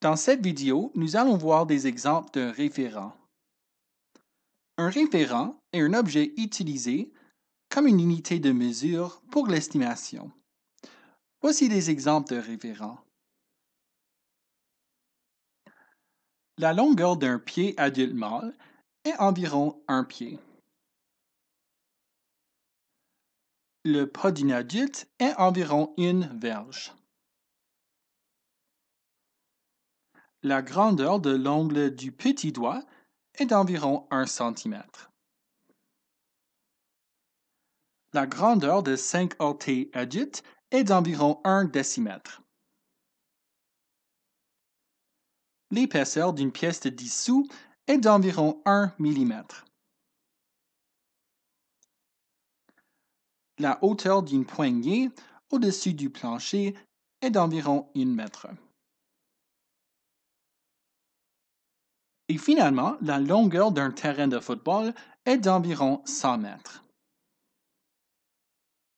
Dans cette vidéo, nous allons voir des exemples de référents. Un référent est un objet utilisé comme une unité de mesure pour l'estimation. Voici des exemples de référents. La longueur d'un pied adulte mâle est environ un pied. Le pas d'une adulte est environ une verge. La grandeur de l'ongle du petit doigt est d'environ 1 cm. La grandeur de 5 orteils adultes est d'environ 1 décimètre. L'épaisseur d'une pièce de 10 sous est d'environ 1 mm. La hauteur d'une poignée au-dessus du plancher est d'environ 1 mètre. et finalement, la longueur d'un terrain de football est d'environ 100 mètres.